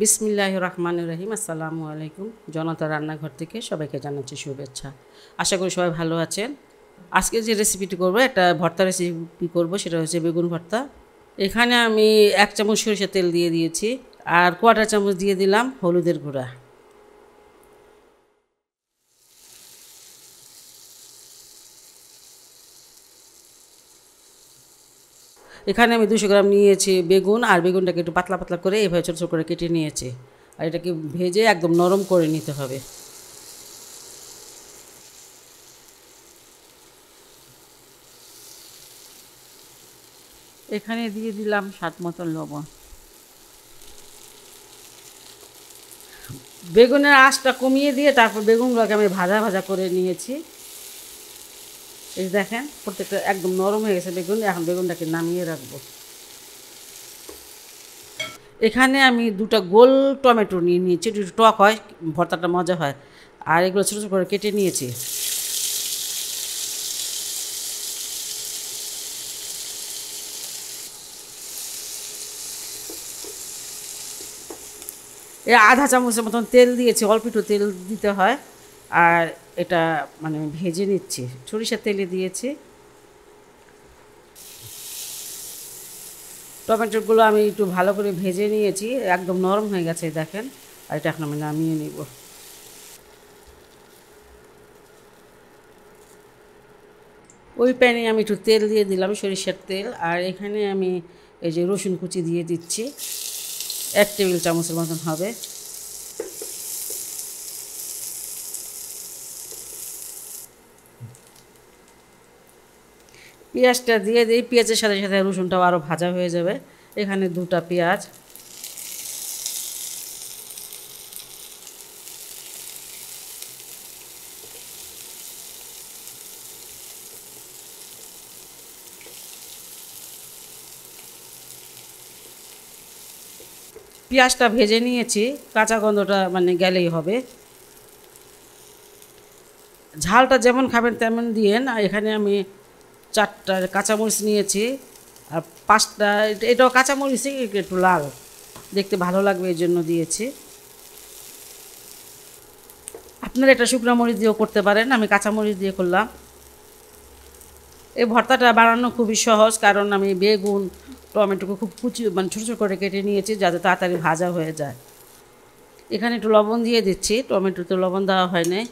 বিসমিল্লাহ রহমান রহিম আসসালামু আলাইকুম জনতা রান্নাঘর থেকে সবাইকে জানাচ্ছি শুভেচ্ছা আশা করি সবাই ভালো আছেন আজকে যে রেসিপিটি করবো একটা ভর্তা রেসিপি করব সেটা হচ্ছে বেগুন ভর্তা এখানে আমি এক চামচ সরিষা তেল দিয়ে দিয়েছি আর কোয়াটার চামচ দিয়ে দিলাম হলুদের গুঁড়া এখানে আমি দুশো গ্রাম নিয়েছি বেগুন আর বেগুনটাকে একটু পাতলা পাতলা করে এভাবে ছোটো ছোটো করে কেটে নিয়েছি আর এটাকে ভেজে একদম নরম করে নিতে হবে এখানে দিয়ে দিলাম সাত মতন লবণ বেগুনের আঁশটা কমিয়ে দিয়ে তারপর বেগুনগুলোকে আমি ভাজা ভাজা করে নিয়েছি এই দেখেন প্রত্যেকটা একদম নরম হয়ে গেছে বেগুন এখন বেগুনটাকে নামিয়ে রাখবো এখানে আমি দুটো গোল টমেটো নিয়ে নিয়েছি একটু টক হয় ভর্তাটা মজা হয় আর এগুলো ছোটো ছোটো করে কেটে নিয়েছি এ আধা চামচের মতন তেল দিয়েছি অল্প একটু তেল দিতে হয় আর এটা মানে ভেজে নিচ্ছি সরিষার তেলে দিয়েছি টমেটোগুলো আমি একটু ভালো করে ভেজে নিয়েছি একদম নরম হয়ে গেছে দেখেন আর এটা এখন আমি নামিয়ে নিব ওই প্যানে আমি একটু তেল দিয়ে দিলাম সরিষার তেল আর এখানে আমি এই যে রসুন কুচি দিয়ে দিচ্ছি এক টেবিল চামচের মতন হবে পেঁয়াজটা দিয়ে দিই পেঁয়াজের সাথে সাথে রসুনটাও আরও ভাজা হয়ে যাবে এখানে দুটা পেঁয়াজ পেঁয়াজটা ভেজে নিয়েছি কাঁচা গন্ধটা মানে গেলেই হবে ঝালটা যেমন খাবেন তেমন দিয়েন আর এখানে আমি চারটা কাঁচামরিচ নিয়েছি আর পাঁচটা এটাও কাঁচামরিচই একটু লাল দেখতে ভালো লাগবে এই জন্য দিয়েছি আপনারা এটা শুকনো মরিচ দিয়েও করতে পারেন আমি কাঁচামরিচ দিয়ে করলাম এই ভর্তাটা বানানো খুবই সহজ কারণ আমি বেগুন টমেটোকে খুব কুচি মানে ছোটো ছোটো করে কেটে নিয়েছি যাতে তাড়াতাড়ি ভাজা হয়ে যায় এখানে একটু লবণ দিয়ে দিচ্ছি টমেটোতে লবণ দেওয়া হয় নাই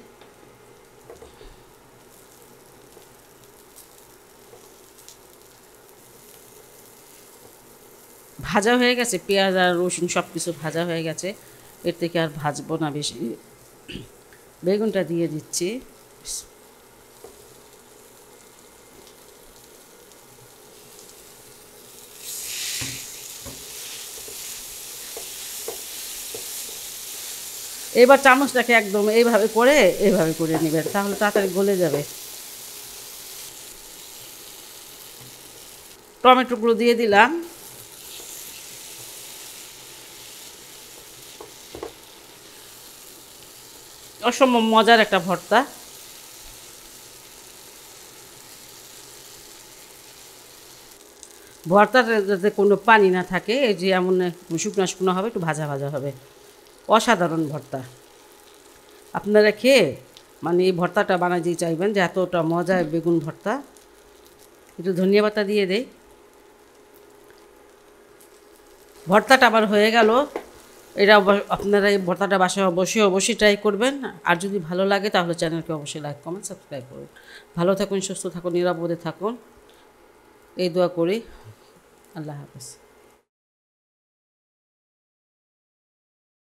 ভাজা হয়ে গেছে পেঁয়াজ আর রসুন সব কিছু ভাজা হয়ে গেছে এর থেকে আর ভাজবো না বেশি বেগুনটা দিয়ে দিচ্ছি এবার চামচটাকে একদম এইভাবে করে এইভাবে করে নেবেন তাহলে তাড়াতাড়ি গলে যাবে টমেটোগুলো দিয়ে দিলাম অসম্ভব মজার একটা ভর্তা ভর্তাটা যাতে কোনো পানি না থাকে এই যে এমন শুকনো শুকনো হবে একটু ভাজা ভাজা হবে অসাধারণ ভর্তা আপনারা খেয়ে মানে এই ভর্তাটা বানাতে চাইবেন যে এতটা মজায় বেগুন ভর্তা একটু ধনিয়া পাতা দিয়ে দেয় ভর্তাটা আবার হয়ে গেল এটা আপনারা এই ভর্তাটা বাসায় অবশ্যই অবশ্যই ট্রাই করবেন আর যদি ভালো লাগে তাহলে চ্যানেলকে অবশ্যই লাইক কমেন্ট সাবস্ক্রাইব করুন ভালো থাকুন সুস্থ থাকুন নিরাপদে থাকুন এই দোয়া করি আল্লাহ হাফেজ